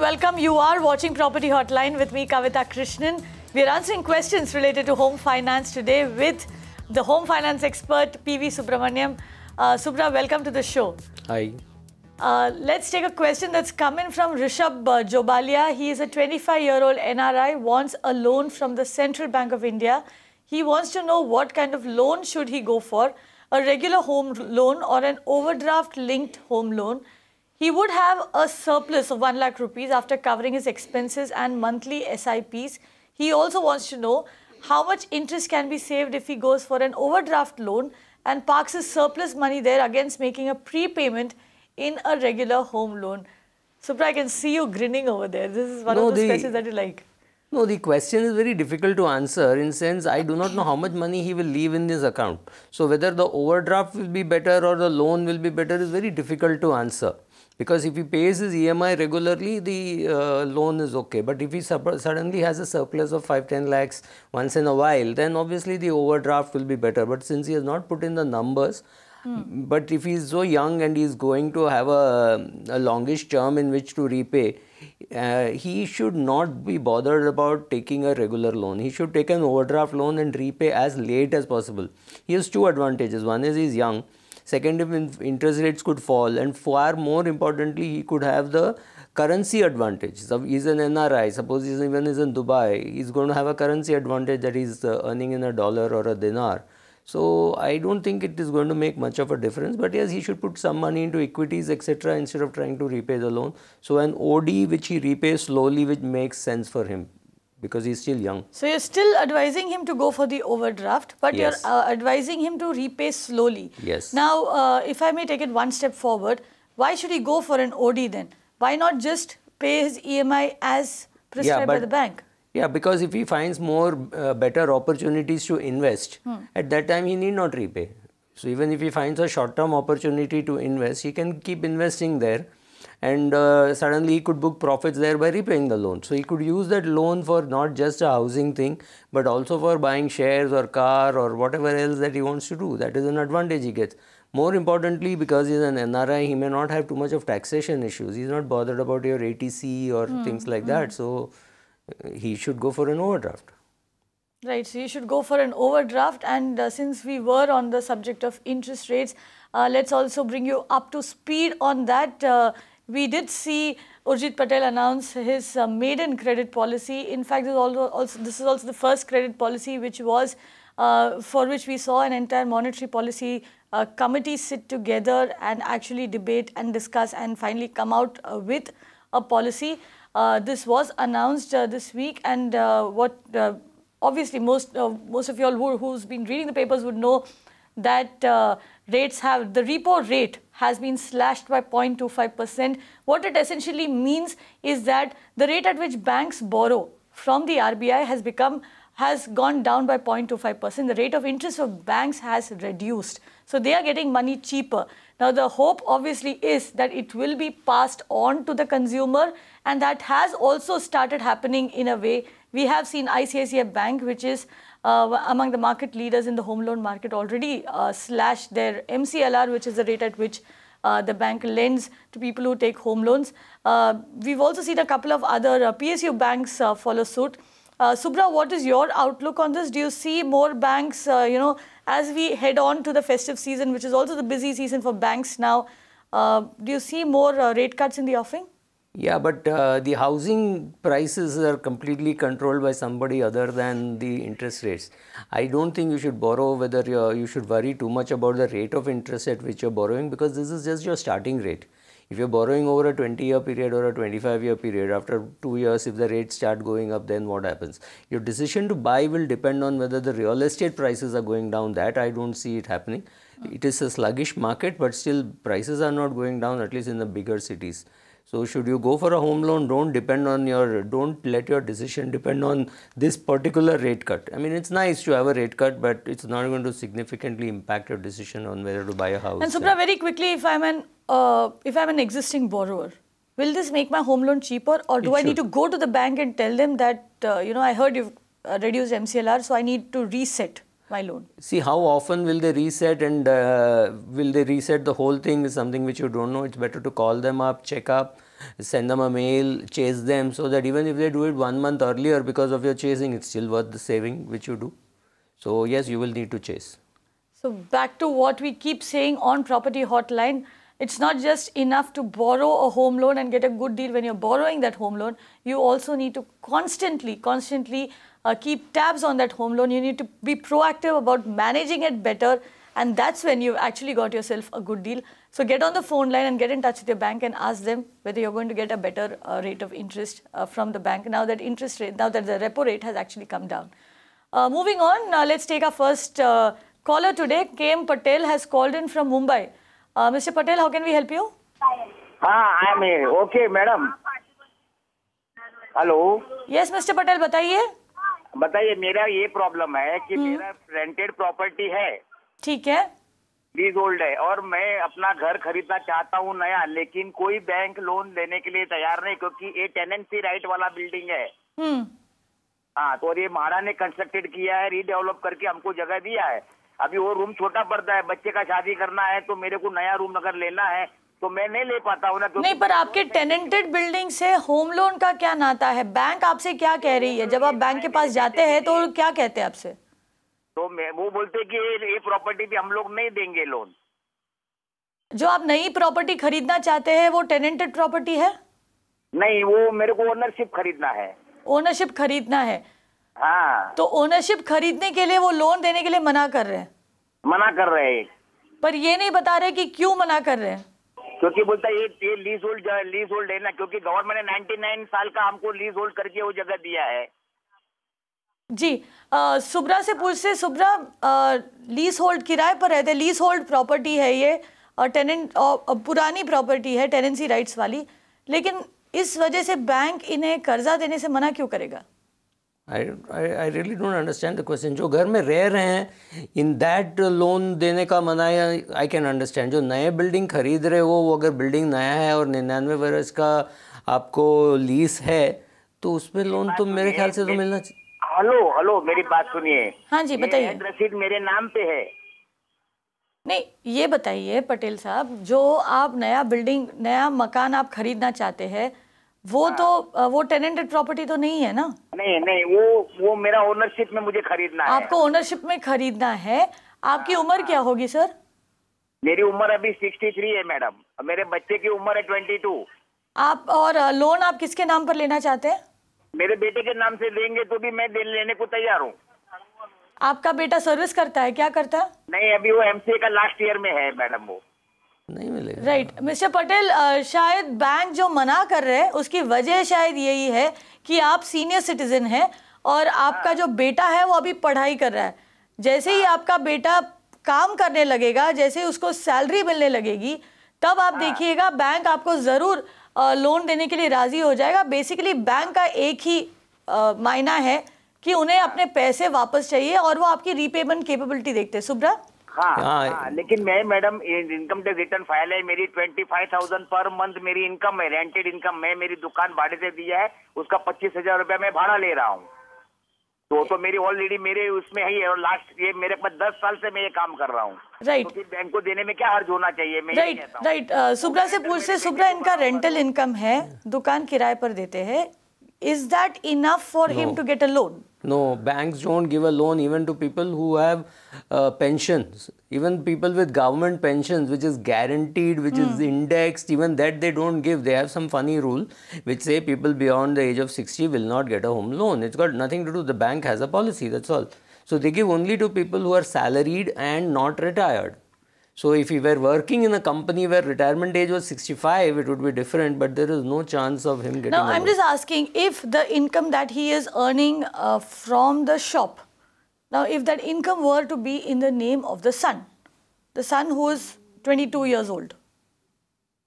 welcome. You are watching Property Hotline with me, Kavita Krishnan. We are answering questions related to home finance today with the home finance expert, PV Subramaniam. Uh, Subra, welcome to the show. Hi. Uh, let's take a question that's coming from Rishabh uh, Jobalia. He is a 25-year-old NRI, wants a loan from the Central Bank of India. He wants to know what kind of loan should he go for, a regular home loan or an overdraft linked home loan. He would have a surplus of 1 lakh rupees after covering his expenses and monthly SIPs. He also wants to know how much interest can be saved if he goes for an overdraft loan and parks his surplus money there against making a prepayment in a regular home loan. Supra, I can see you grinning over there. This is one no, of those the, questions that you like. No, the question is very difficult to answer in sense I do not know how much money he will leave in this account. So whether the overdraft will be better or the loan will be better is very difficult to answer. Because if he pays his EMI regularly, the uh, loan is okay. But if he suddenly has a surplus of 5 10 lakhs once in a while, then obviously the overdraft will be better. But since he has not put in the numbers, mm. but if he is so young and he is going to have a, a longish term in which to repay, uh, he should not be bothered about taking a regular loan. He should take an overdraft loan and repay as late as possible. He has two advantages. One is he is young Second, if interest rates could fall, and far more importantly, he could have the currency advantage. So he's an NRI. Suppose he's even is in Dubai, he's going to have a currency advantage that he's uh, earning in a dollar or a dinar. So I don't think it is going to make much of a difference. But yes, he should put some money into equities, etc., instead of trying to repay the loan. So an OD which he repays slowly, which makes sense for him because he's still young. So you're still advising him to go for the overdraft, but yes. you're uh, advising him to repay slowly. Yes. Now, uh, if I may take it one step forward, why should he go for an OD then? Why not just pay his EMI as prescribed yeah, but, by the bank? Yeah, because if he finds more uh, better opportunities to invest, hmm. at that time he need not repay. So even if he finds a short-term opportunity to invest, he can keep investing there and uh, suddenly he could book profits there by repaying the loan. So he could use that loan for not just a housing thing, but also for buying shares or car or whatever else that he wants to do. That is an advantage he gets. More importantly, because he's an NRI, he may not have too much of taxation issues. He's not bothered about your ATC or mm, things like mm. that. So uh, he should go for an overdraft. Right, so you should go for an overdraft and uh, since we were on the subject of interest rates, uh, let's also bring you up to speed on that. Uh, we did see Urjit Patel announce his uh, maiden credit policy. In fact, this is also, also, this is also the first credit policy which was uh, for which we saw an entire monetary policy uh, committee sit together and actually debate and discuss and finally come out uh, with a policy. Uh, this was announced uh, this week and uh, what obviously most most of you all who, who's been reading the papers would know that uh, rates have, the repo rate has been slashed by 0.25%. What it essentially means is that the rate at which banks borrow from the RBI has become has gone down by 0.25%. The rate of interest of banks has reduced. So they are getting money cheaper. Now the hope obviously is that it will be passed on to the consumer and that has also started happening in a way. We have seen ICICI Bank which is uh, among the market leaders in the home loan market already uh, slashed their MCLR, which is the rate at which uh, the bank lends to people who take home loans. Uh, we've also seen a couple of other uh, PSU banks uh, follow suit. Subra, what is your outlook on this? Do you see more banks, you know, as we head on to the festive season, which is also the busy season for banks now, do you see more rate cuts in the offing? Yeah, but uh, the housing prices are completely controlled by somebody other than the interest rates. I don't think you should borrow whether you should worry too much about the rate of interest at which you're borrowing because this is just your starting rate. If you're borrowing over a 20 year period or a 25 year period, after two years, if the rates start going up, then what happens? Your decision to buy will depend on whether the real estate prices are going down. That I don't see it happening. It is a sluggish market, but still prices are not going down, at least in the bigger cities. So, should you go for a home loan, don't depend on your, don't let your decision depend on this particular rate cut. I mean, it's nice to have a rate cut, but it's not going to significantly impact your decision on whether to buy a house. And Supra, very quickly, if I'm an uh, if I'm an existing borrower, will this make my home loan cheaper, or do it I should. need to go to the bank and tell them that uh, you know I heard you've uh, reduced MCLR, so I need to reset? my loan. See, how often will they reset and uh, will they reset the whole thing is something which you don't know. It's better to call them up, check up, send them a mail, chase them so that even if they do it one month earlier because of your chasing, it's still worth the saving which you do. So, yes, you will need to chase. So, back to what we keep saying on Property Hotline it's not just enough to borrow a home loan and get a good deal when you're borrowing that home loan. You also need to constantly, constantly uh, keep tabs on that home loan. You need to be proactive about managing it better. And that's when you've actually got yourself a good deal. So get on the phone line and get in touch with your bank and ask them whether you're going to get a better uh, rate of interest uh, from the bank now that interest rate, now that the repo rate has actually come down. Uh, moving on, uh, let's take our first uh, caller today. KM Patel has called in from Mumbai. Uh, Mr. Patel, how can we help you? हाँ I am here okay madam hello yes mister Patel बताइए बताइए मेरा ये problem है कि हम्म। मेरा rented property है ठीक है लीज होल्ड है और मैं अपना घर खरीदना चाहता हूँ नया लेकिन कोई बैंक लोन देने के लिए तैयार नहीं क्योंकि ये टेनेंसी राइट वाला बिल्डिंग है हम्म। हाँ तो और ये महारा ने कंस्ट्रक्टेड किया है रीडेवलप करके हमको जगह दिया है अभी वो रूम छोटा पड़ता है बच्चे का शादी करना है तो मेरे को नया रूम अगर लेना है तो मैं नहीं ले पाता हूँ ना तो नहीं पर आपके टेनेंटेड बिल्डिंग से होम लोन का क्या नाता है बैंक आपसे क्या कह रही है जब आप बैंक के पास जाते हैं तो क्या कहते हैं आपसे तो मैं वो बोलते कि ये प्रॉपर्टी भी हम लोग नहीं देंगे लोन जो आप नई प्रॉपर्टी खरीदना चाहते हैं वो टेनेंटेड प्रॉपर्टी है नहीं वो मेरे को ओनरशिप खरीदना है ओनरशिप खरीदना है हाँ तो ओनरशिप खरीदने के लिए वो लोन देने के लिए मना कर रहे हैं मना कर रहे हैं पर ये नहीं बता रहे कि क्यों मना कर रहे हैं क्योंकि बोलता है ये लीज होल्ड लीज होल्ड है ना क्योंकि गवर्नमेंट ने 99 साल का हमको लीज होल्ड करके वो जगह दिया है जी सुब्रा से पूछते सुब्रा लीज होल्ड किराए पर रहते लीज होल्ड प्रॉपर्टी है ये टेनेंट पुरानी प्रॉपर्टी है टेनेंसी राइट्स वाली लेकिन इस वजह से बैंक इन्हें कर्जा देने से मना क्यों करेगा I really don't understand the question जो घर में रह रहे हैं इन दैट लोन देने का मना आई कैन अंडरस्टैंड जो नए बिल्डिंग खरीद रहे हो वो अगर बिल्डिंग नया है और निन्यानवे वर्ष का आपको लीज है तो उसमें लोन तो, हाँ, तो मेरे ख्याल से तो मिलना चाहिए हेलो हेलो मेरी हाँ, बात सुनिए हाँ जी बताइए रसीद मेरे नाम पे है नहीं ये बताइए पटेल साहब जो आप नया बिल्डिंग नया मकान आप खरीदना चाहते हैं वो आ, हाँ। तो वो टेनेंटेड प्रॉपर्टी तो नहीं है ना नहीं नहीं वो वो मेरा ओनरशिप में मुझे खरीदना आपको है आपको ओनरशिप में खरीदना है आपकी हाँ, उम्र हाँ। क्या होगी सर मेरी उम्र अभी सिक्सटी थ्री है मैडम मेरे बच्चे की उम्र है ट्वेंटी टू आप और लोन आप किसके नाम पर लेना चाहते हैं मेरे बेटे के नाम से लेंगे तो भी मैं लेने को तैयार हूँ आपका बेटा सर्विस करता है क्या करता है नहीं अभी वो एमसीए का लास्ट ईयर में है मैडम वो नहीं मिलेगा राइट मिस्टर पटेल शायद बैंक जो मना कर रहे हैं उसकी वजह शायद यही है कि आप सीनियर सिटीजन हैं और आपका जो बेटा है वो अभी पढ़ाई कर रहा है जैसे ही हाँ। आपका बेटा काम करने लगेगा जैसे ही उसको सैलरी मिलने लगेगी तब आप हाँ। देखिएगा बैंक आपको ज़रूर लोन uh, देने के लिए राज़ी हो जाएगा बेसिकली बैंक का एक ही uh, मायना है कि उन्हें हाँ। अपने पैसे वापस चाहिए और वो आपकी रीपेमेंट कैपेबिलिटी देखते हैं सुब्रा हाँ, हाँ, हाँ, लेकिन मैं madam income tax return file है मेरी twenty five thousand per month मेरी इनकम है रेंटेड इनकम मैं मेरी दुकान भाड़े से दिया है उसका पच्चीस हजार रुपया मैं भाड़ा ले रहा हूँ तो तो मेरी ऑलरेडी मेरे उसमें ही है और लास्ट ये मेरे पास दस साल से मैं ये काम कर रहा हूँ राइट right. तो बैंक को देने में क्या हर्ज होना चाहिए मैं राइट राइट सुब्रा से पूछते सुब्रा इनका रेंटल इनकम है दुकान किराए पर देते है is that enough for him to get a loan No, banks don't give a loan even to people who have uh, pensions. Even people with government pensions, which is guaranteed, which mm. is hmm. indexed, even that they don't give. They have some funny rule which say people beyond the age of 60 will not get a home loan. It's got nothing to do. The bank has a policy, that's all. So they give only to people who are salaried and not retired. So if he were working in a company where retirement age was 65, it would be different, but there is no chance of him getting. Now I'm just asking if the income that he is earning uh, from the shop, now if that income were to be in the name of the son, the son who is 22 years old.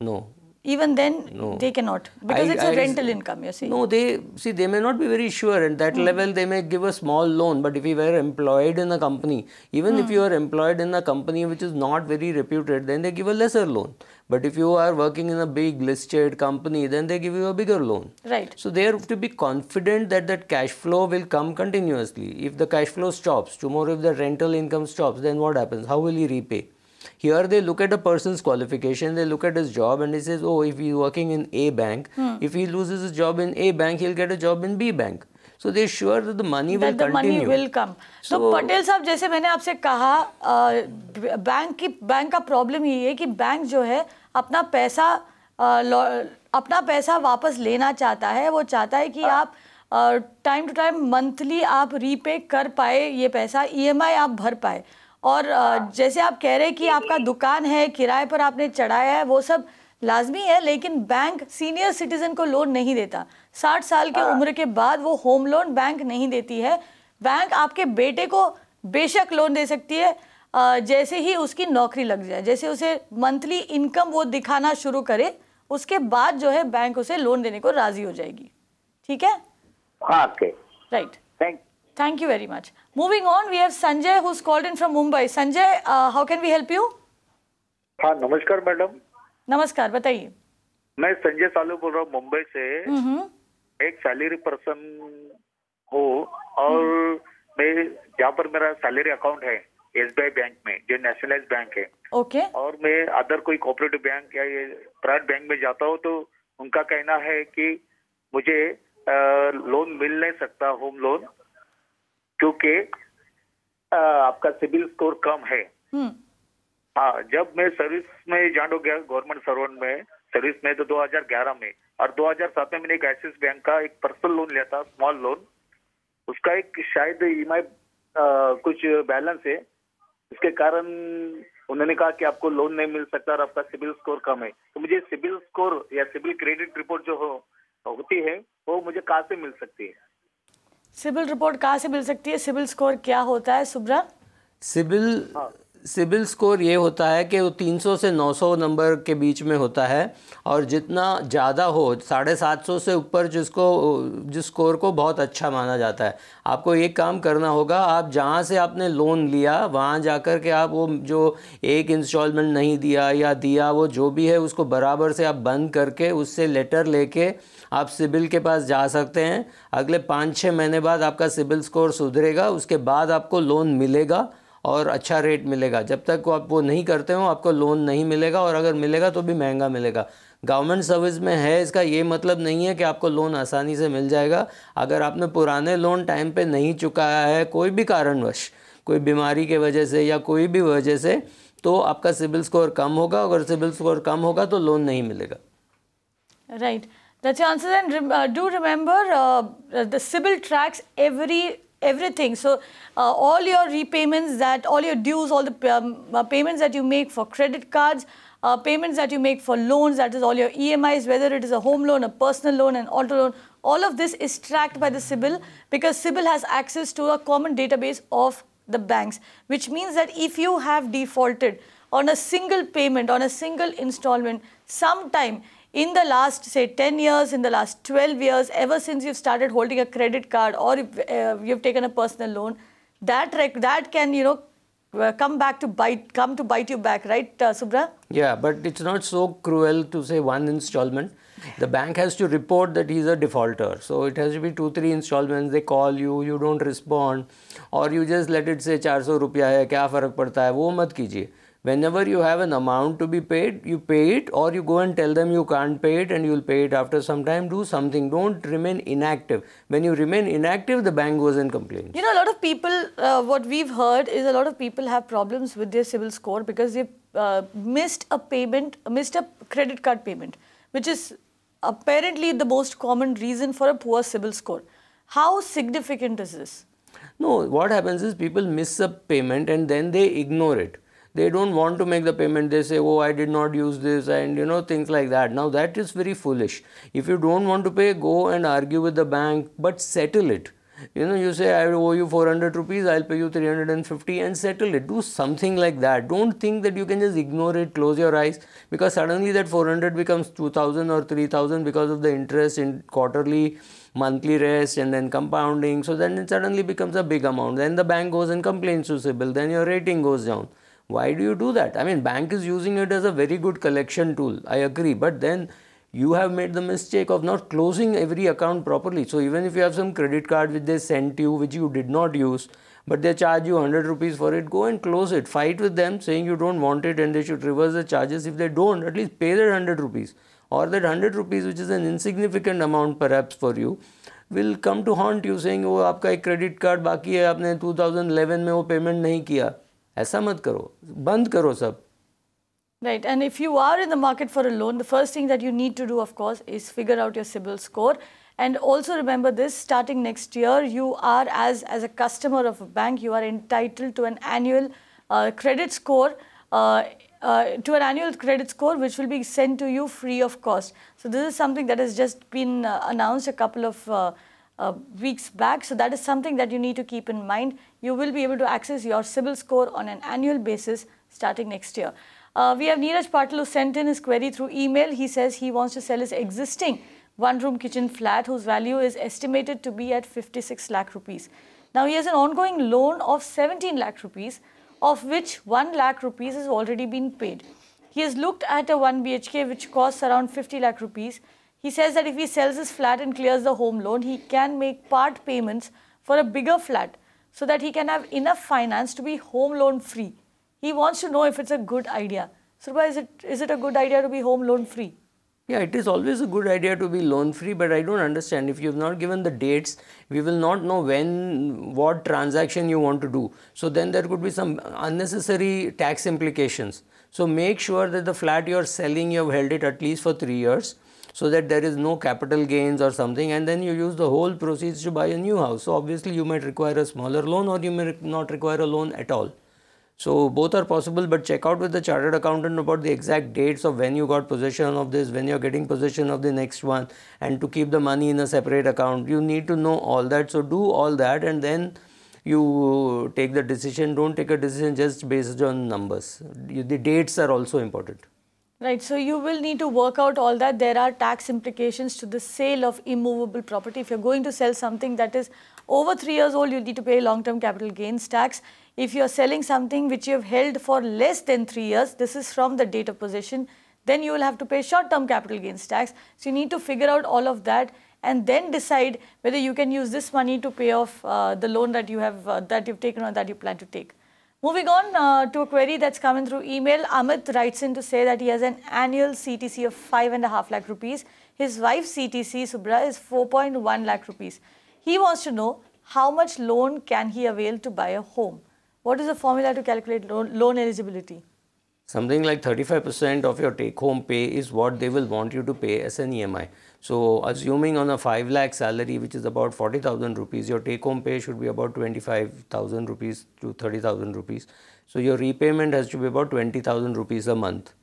No, even then no. they cannot because I, it's a I, rental income you see no they see they may not be very sure at that mm. level they may give a small loan but if you were employed in a company even mm. if hmm. you are employed in a company which is not very reputed then they give a lesser loan but if you are working in a big listed company then they give you a bigger loan right so they have to be confident that that cash flow will come continuously if the cash flow stops tomorrow if the rental income stops then what happens how will he repay Here they look at a person's qualification, they look at his job and he says, oh, if he's working in A bank, hmm. if he loses his job in A bank, he'll get a job in B bank. so they sure that the money that will the continue money will come so, so patel sahab jaise maine aapse kaha uh, bank ki bank ka problem ye hai ki bank jo hai apna paisa uh, apna paisa wapas lena chahta hai wo chahta hai ki uh, aap time to time monthly आप repay कर पाए ये पैसा EMI आप भर पाए और जैसे आप कह रहे हैं कि आपका दुकान है किराए पर आपने चढ़ाया है वो सब लाजमी है लेकिन बैंक सीनियर सिटीजन को लोन नहीं देता साठ साल के हाँ। उम्र के बाद वो होम लोन बैंक नहीं देती है बैंक आपके बेटे को बेशक लोन दे सकती है जैसे ही उसकी नौकरी लग जाए जैसे उसे मंथली इनकम वो दिखाना शुरू करे उसके बाद जो है बैंक उसे लोन देने को राजी हो जाएगी ठीक है हाँ, okay right right. Thank you very much. Moving on, we have Sanjay who's called in from Mumbai. Sanjay, uh, how can we help you? हाँ नमस्कार मैडम नमस्कार बताइए मैं संजय सालू बोल रहा हूँ मुंबई से एक सैलरी पर्सन हूँ और मैं जहाँ पर मेरा सैलरी अकाउंट है एस बैंक में जो नेशनलाइज बैंक है ओके और मैं अदर कोई कोऑपरेटिव बैंक या ये प्राइवेट बैंक में जाता हूँ तो उनका कहना है कि मुझे आ, uh, लोन मिल नहीं सकता होम लोन क्योंकि आपका सिविल स्कोर कम है हम्म। हाँ जब मैं सर्विस में जानो गया गवर्नमेंट सर्वेंट में सर्विस में तो 2011 में और 2007 में मैंने एक एक्सिस बैंक का एक पर्सनल लोन लिया था स्मॉल लोन उसका एक शायद ई कुछ बैलेंस है इसके कारण उन्होंने कहा कि आपको लोन नहीं मिल सकता और आपका सिविल स्कोर कम है तो मुझे सिविल स्कोर या सिविल क्रेडिट रिपोर्ट जो हो होती है वो मुझे कहाँ से मिल सकती है सिविल रिपोर्ट कहाँ से मिल सकती है सिविल स्कोर क्या होता है सुब्रा सिविल हाँ. सिबिल स्कोर ये होता है कि वो 300 से 900 नंबर के बीच में होता है और जितना ज़्यादा हो साढ़े सात सौ से ऊपर जिसको जिस स्कोर को बहुत अच्छा माना जाता है आपको एक काम करना होगा आप जहाँ से आपने लोन लिया वहाँ जा कर के आप वो जो एक इंस्टॉलमेंट नहीं दिया या दिया वो जो भी है उसको बराबर से आप बंद करके उससे लेटर लेके आप सिबिल के पास जा सकते हैं अगले पाँच छः महीने बाद आपका सिबिल स्कोर सुधरेगा उसके बाद आपको लोन मिलेगा और अच्छा रेट मिलेगा जब तक आप वो नहीं करते हो आपको लोन नहीं मिलेगा और अगर मिलेगा तो भी महंगा मिलेगा गवर्नमेंट सर्विस में है इसका ये मतलब नहीं है कि आपको लोन आसानी से मिल जाएगा अगर आपने पुराने लोन टाइम पे नहीं चुकाया है कोई भी कारणवश कोई बीमारी के वजह से या कोई भी वजह से तो आपका सिविल स्कोर कम होगा अगर सिविल स्कोर कम होगा तो लोन नहीं मिलेगा right that's answer and do remember the CIBIL tracks every everything. So uh, all your repayments that, all your dues, all the um, uh, payments that you make for credit cards, uh, payments that you make for loans, that is all your EMIs, whether it is a home loan, a personal loan, an auto loan, all of this is tracked by the CIBIL because CIBIL has access to a common database of the banks, which means that if you have defaulted on a single payment, on a single installment, sometime in the last say 10 years in the last 12 years ever since you've started holding a credit card or uh, you've taken a personal loan that that can you know uh, come back to bite come to bite you back right uh, subra yeah but it's not so cruel to say one installment the bank has to report that he's a defaulter so it has to be two three installments they call you you don't respond or you just let it say 400 rupiya hai kya farak padta hai wo mat kijiye whenever you have an amount to be paid you pay it or you go and tell them you can't pay it and you'll pay it after some time do something don't remain inactive when you remain inactive the bank goes and complains you know a lot of people uh, what we've heard is a lot of people have problems with their civil score because they uh, missed a payment missed a credit card payment which is apparently the most common reason for a poor civil score how significant is this no what happens is people miss a payment and then they ignore it they don't want to make the payment they say oh i did not use this and you know things like that now that is very foolish if you don't want to pay go and argue with the bank but settle it you know you say i owe you 400 rupees i'll pay you 350 and settle it do something like that don't think that you can just ignore it close your eyes because suddenly that 400 becomes 2000 or 3000 because of the interest in quarterly monthly rest and then compounding so then it suddenly becomes a big amount then the bank goes and complains to sibyl then your rating goes down why do you do that? I mean, bank is using it as a very good collection tool. I agree. But then you have made the mistake of not closing every account properly. So even if you have some credit card which they sent you, which you did not use, but they charge you 100 rupees for it, go and close it. Fight with them saying you don't want it and they should reverse the charges. If they don't, at least pay that 100 rupees. Or that 100 rupees, which is an insignificant amount perhaps for you, will come to haunt you saying, oh, आपका एक credit card baki है आपने 2011 में वो payment नहीं किया ऐसा मत करो बंद करो सब Right, and if you are in the market for a loan, the first thing that you need to do, of course, is figure out your CIBIL score. And also remember this, starting next year, you are, as, as a customer of a bank, you are entitled to an annual uh, credit score, uh, uh, to an annual credit score which will be sent to you free of cost. So this is something that has just been uh, announced a couple of uh, uh, weeks back. So that is something that you need to keep in mind. You will be able to access your CIBIL score on an annual basis starting next year. Uh, we have Neeraj Patil who sent in his query through email. He says he wants to sell his existing one-room kitchen flat whose value is estimated to be at 56 lakh rupees. Now he has an ongoing loan of 17 lakh rupees of which 1 lakh rupees has already been paid. He has looked at a 1 BHK which costs around 50 lakh rupees he says that if he sells his flat and clears the home loan, he can make part payments for a bigger flat so that he can have enough finance to be home loan free. He wants to know if it's a good idea. Surba, is it, is it a good idea to be home loan free? Yeah, it is always a good idea to be loan free, but I don't understand. If you have not given the dates, we will not know when, what transaction you want to do. So then there could be some unnecessary tax implications. So make sure that the flat you are selling, you have held it at least for three years so that there is no capital gains or something and then you use the whole proceeds to buy a new house. So obviously you might require a smaller loan or you may not require a loan at all. So both are possible but check out with the chartered accountant about the exact dates of when you got possession of this, when you're getting possession of the next one and to keep the money in a separate account. You need to know all that. So do all that and then you take the decision. Don't take a decision just based on numbers. The dates are also important. Right, so you will need to work out all that. There are tax implications to the sale of immovable property. If you're going to sell something that is over three years old, you need to pay long-term capital gains tax. If you're selling something which you've held for less than three years, this is from the date of possession, then you will have to pay short-term capital gains tax. So you need to figure out all of that and then decide whether you can use this money to pay off uh, the loan that you have uh, that you've taken or that you plan to take. Moving on uh, to a query that's coming through email, Amit writes in to say that he has an annual CTC of 5.5 lakh rupees. His wife's CTC, Subra, is 4.1 lakh rupees. He wants to know how much loan can he avail to buy a home? What is the formula to calculate loan, loan eligibility? Something like 35% of your take home pay is what they will want you to pay as an EMI. So, assuming on a 5 lakh salary which is about 40,000 rupees, your take home pay should be about 25,000 rupees to 30,000 rupees. So, your repayment has to be about 20,000 rupees a month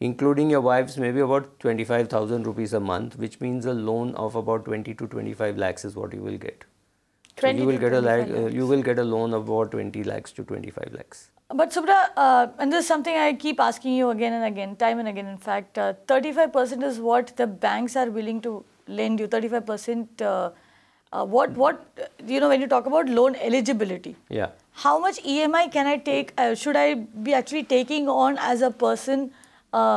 including your wife's maybe about 25,000 rupees a month which means a loan of about 20 to 25 lakhs is what you will get. So you will get a lakh, uh, you will get a loan of about 20 lakhs to 25 lakhs. But Subra, uh, and this is something I keep asking you again and again, time and again. In fact, 35% uh, is what the banks are willing to lend you. 35%. Uh, uh, what what uh, you know when you talk about loan eligibility? Yeah. How much EMI can I take? should I be actually taking on as a person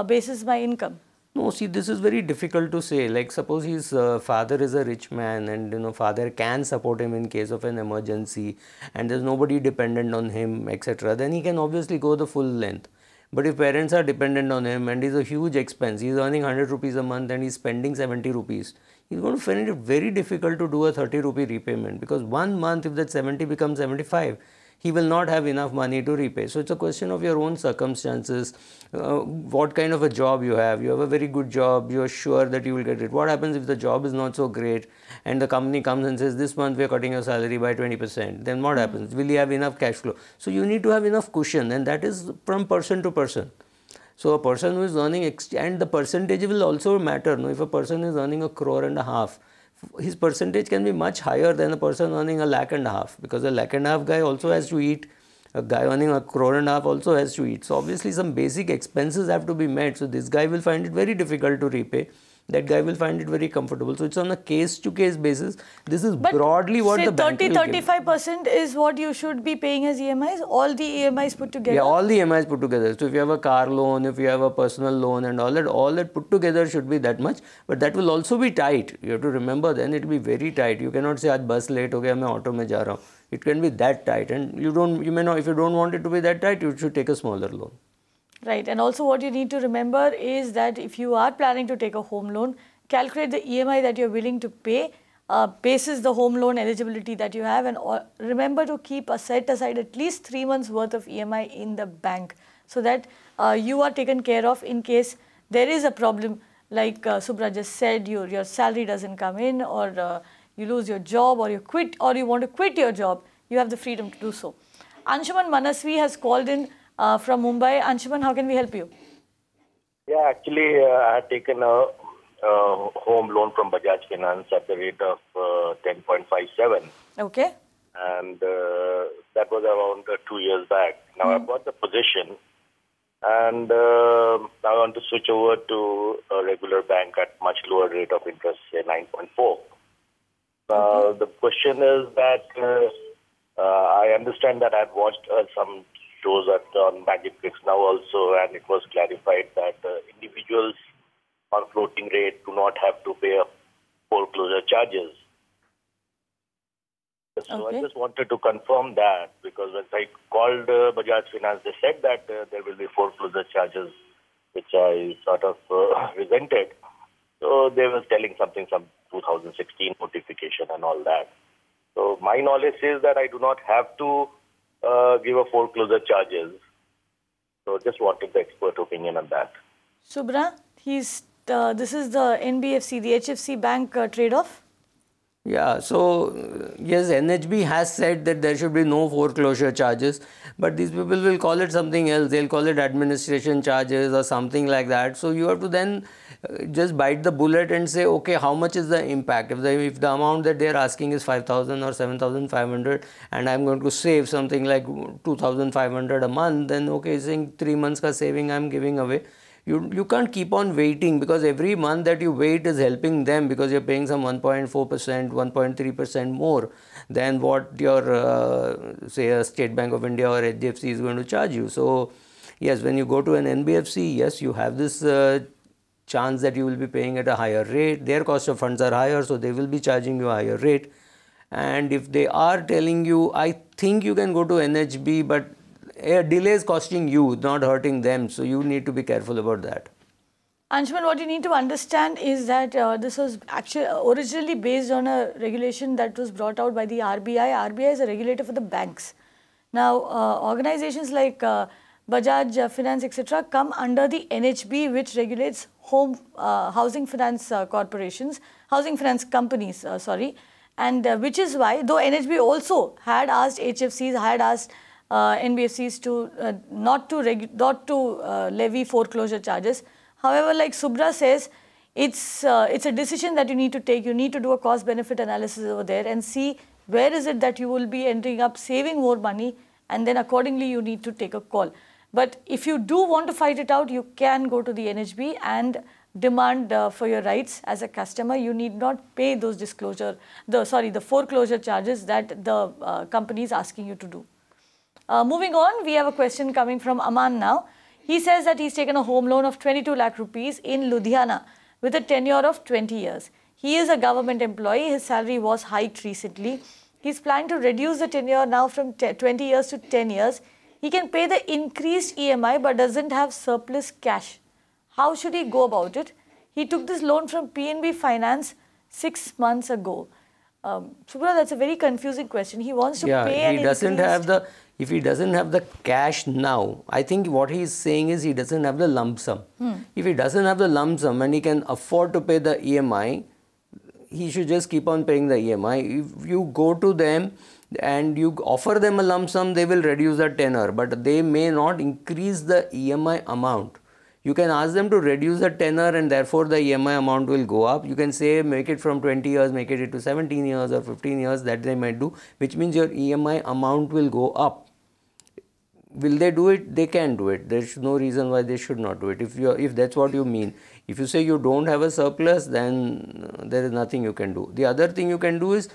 basis my income? No, see, this is very difficult to say. Like, suppose his uh, father is a rich man and, you know, father can support him in case of an emergency and there's nobody dependent on him, etc. Then he can obviously go the full length. But if parents are dependent on him and he's a huge expense, he's earning 100 rupees a month and he's spending 70 rupees, he's going to find it very difficult to do a 30 rupee repayment because one month, if that 70 becomes 75, he will not have enough money to repay. So it's a question of your own circumstances, uh, what kind of a job you have. You have a very good job, you're sure that you will get it. What happens if the job is not so great and the company comes and says, this month we're cutting your salary by 20%, then what hmm. happens? Will you have enough cash flow? So you need to have enough cushion and that is from person to person. So a person who is earning, and the percentage will also matter. No? If a person is earning a crore and a half, his percentage can be much higher than a person earning a lakh and a half because a lakh and a half guy also has to eat a guy earning a crore and a half also has to eat so obviously some basic expenses have to be met so this guy will find it very difficult to repay that guy will find it very comfortable. So it's on a case-to-case basis. This is but broadly what the 30, bank 35 percent is what you should be paying as EMIs, all the EMIs put together? Yeah, all the EMIs put together. So if you have a car loan, if you have a personal loan and all that, all that put together should be that much. But that will also be tight. You have to remember then it will be very tight. You cannot say, Aaj bus late I am main auto mein ja It can be that tight. And you don't, you may not, if you don't want it to be that tight, you should take a smaller loan. Right. And also what you need to remember is that if you are planning to take a home loan, calculate the EMI that you're willing to pay uh, basis the home loan eligibility that you have and remember to keep a set aside at least three months worth of EMI in the bank so that uh, you are taken care of in case there is a problem like uh, Subra just said your, your salary doesn't come in or uh, you lose your job or you quit or you want to quit your job you have the freedom to do so. Anshuman Manaswi has called in uh, from Mumbai. Anshuman, how can we help you? Yeah, actually, uh, I had taken a, a, home loan from Bajaj Finance at the rate of uh, 10.57. Okay. And uh, that was around uh, two years back. Now mm. I bought the position and uh, I want to switch over to a regular bank at much lower rate of interest, say 9.4. Uh, The question is that uh, I understand that I've watched some shows at on Magic Picks now also, and it was clarified that uh, individuals on floating rate do not have to pay foreclosure charges. So okay. I just wanted to confirm that because when I called uh, Bajaj Finance, they said that uh, there will be foreclosure charges, which I sort of uh, resented. So they were telling something, some 2016 notification and all that. So my knowledge is that I do not have to uh, give a foreclosure charges. So just wanted the expert opinion on that. Subra, he's, uh, this is the NBFC, the HFC bank uh, trade-off? Yeah, so yes, NHB has said that there should be no foreclosure charges, but these people will call it something else. They'll call it administration charges or something like that. So you have to then uh, just bite the bullet and say, okay, how much is the impact? If the, if the amount that they're asking is 5,000 or 7,500 and I'm going to save something like 2,500 a month, then okay, saying three months ka saving I'm giving away you, you can't keep on waiting because every month that you wait is helping them because you're paying some 1.4%, 1.3% more than what your, uh, say, a State Bank of India or HDFC is going to charge you. So, yes, when you go to an NBFC, yes, you have this uh, chance that you will be paying at a higher rate. Their cost of funds are higher, so they will be charging you a higher rate. And if they are telling you, I think you can go to NHB, but a delay is costing you, not hurting them. So you need to be careful about that. Anshuman, what you need to understand is that uh, this was actually uh, originally based on a regulation that was brought out by the RBI. RBI is a regulator for the banks. Now, uh, organizations like uh, Bajaj uh, Finance, etc., come under the NHB, which regulates home uh, housing finance corporations, housing finance companies, sorry, and which is why, though NHB also had asked HFCs, had asked uh, NBFCs to uh, not to not to uh, levy foreclosure charges. However, like Subra says, it's uh, it's a decision that you need to take. You need to do a cost benefit analysis over there and see where is it that you will be ending up saving more money, and then accordingly you need to take a call. But if you do want to fight it out, you can go to the NHB and demand uh, for your rights as a customer, you need not pay those disclosure, the sorry, the foreclosure charges that the uh, company is asking you to do. Uh, moving on, we have a question coming from Aman now. He says that he's taken a home loan of 22 lakh rupees in Ludhiana with a tenure of 20 years. He is a government employee. His salary was hiked recently. He's planning to reduce the tenure now from 20 years to 10 years. He can pay the increased EMI but doesn't have surplus cash. How should he go about it? He took this loan from PNB Finance six months ago. Um, Subra, that's a very confusing question. He wants to yeah, pay. Yeah, he doesn't have the if he doesn't have the cash now, I think what he is saying is he doesn't have the lump sum. Hmm. If he doesn't have the lump sum and he can afford to pay the EMI, he should just keep on paying the EMI. If you go to them and you offer them a lump sum, they will reduce the tenor, but they may not increase the EMI amount. You can ask them to reduce the tenor and therefore the EMI amount will go up. You can say make it from 20 years, make it to 17 years or 15 years that they might do, which means your EMI amount will go up will they do it they can do it there's no reason why they should not do it if you if that's what you mean if you say you don't have a surplus then uh, there is nothing you can do the other thing you can do is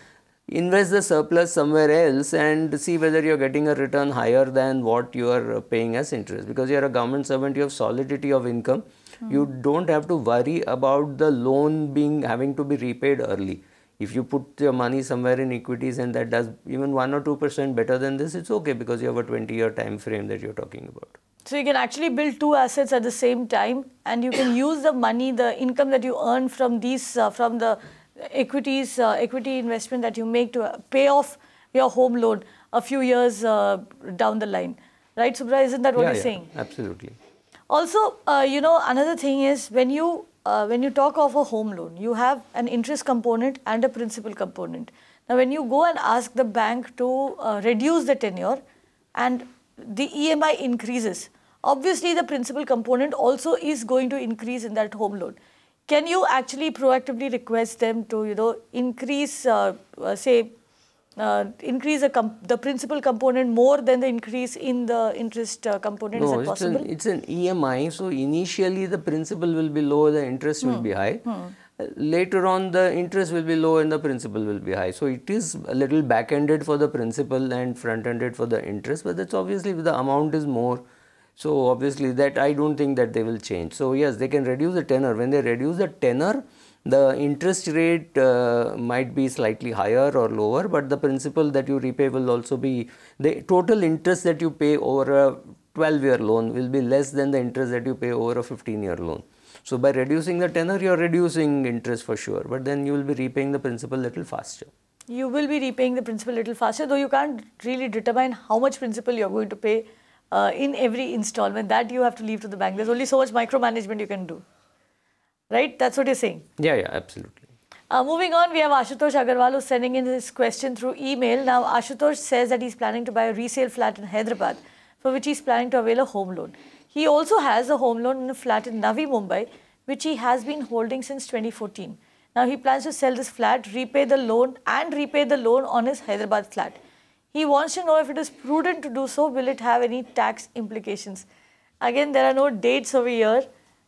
invest the surplus somewhere else and see whether you're getting a return higher than what you are uh, paying as interest because you're a government servant you have solidity of income mm. you don't have to worry about the loan being having to be repaid early if you put your money somewhere in equities and that does even 1 or 2% better than this, it's okay because you have a 20 year time frame that you're talking about. So you can actually build two assets at the same time and you can use the money, the income that you earn from these, uh, from the equities, uh, equity investment that you make to uh, pay off your home loan a few years uh, down the line. Right, Subra, isn't that what yeah, you're yeah, saying? Absolutely. Also, uh, you know, another thing is when you uh, when you talk of a home loan, you have an interest component and a principal component. Now, when you go and ask the bank to uh, reduce the tenure and the EMI increases, obviously the principal component also is going to increase in that home loan. Can you actually proactively request them to, you know, increase, uh, uh say, uh, increase the principal component more than the increase in the interest uh, component? No, Is that possible? It's an, it's an EMI. So, initially the principal will be low, the interest hmm. will be hmm. high. Hmm. Uh, later on the interest will be low and the principal will be high. So, it is a little back-ended for the principal and front-ended for the interest, but that's obviously the amount is more. So, obviously that I don't think that they will change. So, yes, they can reduce the tenor. When they reduce the tenor, the interest rate uh, might be slightly higher or lower but the principal that you repay will also be the total interest that you pay over a 12 year loan will be less than the interest that you pay over a 15 year loan. So, by reducing the tenor you are reducing interest for sure but then you will be repaying the principal little faster. You will be repaying the principal little faster though you can't really determine how much principal you are going to pay uh, in every installment that you have to leave to the bank. There is only so much micromanagement you can do. Right? That's what you're saying. Yeah, yeah, absolutely. Uh, moving on, we have Ashutosh Agarwal who's sending in his question through email. Now, Ashutosh says that he's planning to buy a resale flat in Hyderabad, for which he's planning to avail a home loan. He also has a home loan in a flat in Navi Mumbai, which he has been holding since 2014. Now, he plans to sell this flat, repay the loan, and repay the loan on his Hyderabad flat. He wants to know if it is prudent to do so. Will it have any tax implications? Again, there are no dates over here.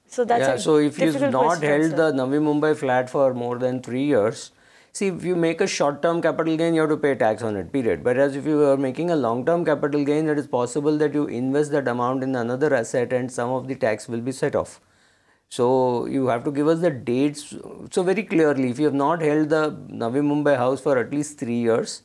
So that's yeah. so if you've not held sir. the Navi Mumbai flat for more than three years, see if you make a short-term capital gain, you have to pay tax on it. Period. Whereas if you are making a long-term capital gain, it is possible that you invest that amount in another asset and some of the tax will be set off. So you have to give us the dates. So very clearly, if you have not held the Navi Mumbai house for at least three years,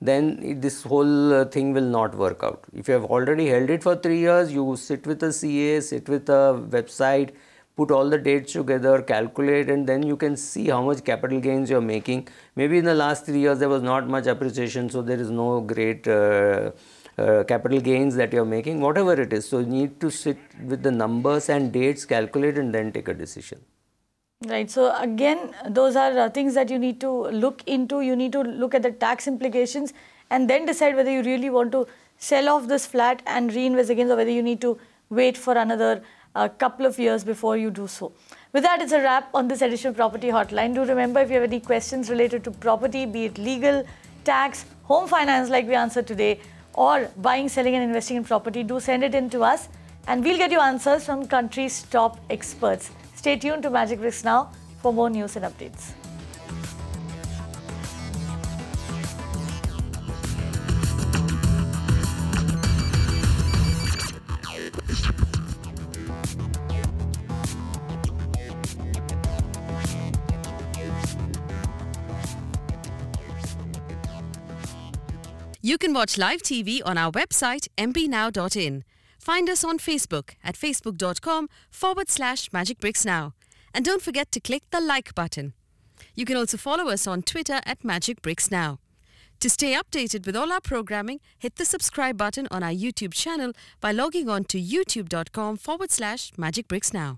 then this whole uh, thing will not work out. If you have already held it for three years, you sit with a CA, sit with a website, put all the dates together, calculate and then you can see how much capital gains you are making. Maybe in the last three years there was not much appreciation, so there is no great uh, uh, capital gains that you are making, whatever it is. So you need to sit with the numbers and dates, calculate and then take a decision. Right. So again, those are uh, things that you need to look into. You need to look at the tax implications and then decide whether you really want to sell off this flat and reinvest again or whether you need to wait for another uh, couple of years before you do so. With that, it's a wrap on this edition of Property Hotline. Do remember if you have any questions related to property, be it legal, tax, home finance like we answered today, or buying, selling and investing in property, do send it in to us and we'll get you answers from country's top experts. Stay tuned to Magic Bricks Now for more news and updates. You can watch live TV on our website mbnow.in. Find us on Facebook at facebook.com forward slash magicbricksnow. And don't forget to click the like button. You can also follow us on Twitter at magicbricksnow. To stay updated with all our programming, hit the subscribe button on our YouTube channel by logging on to youtube.com forward slash magicbricksnow.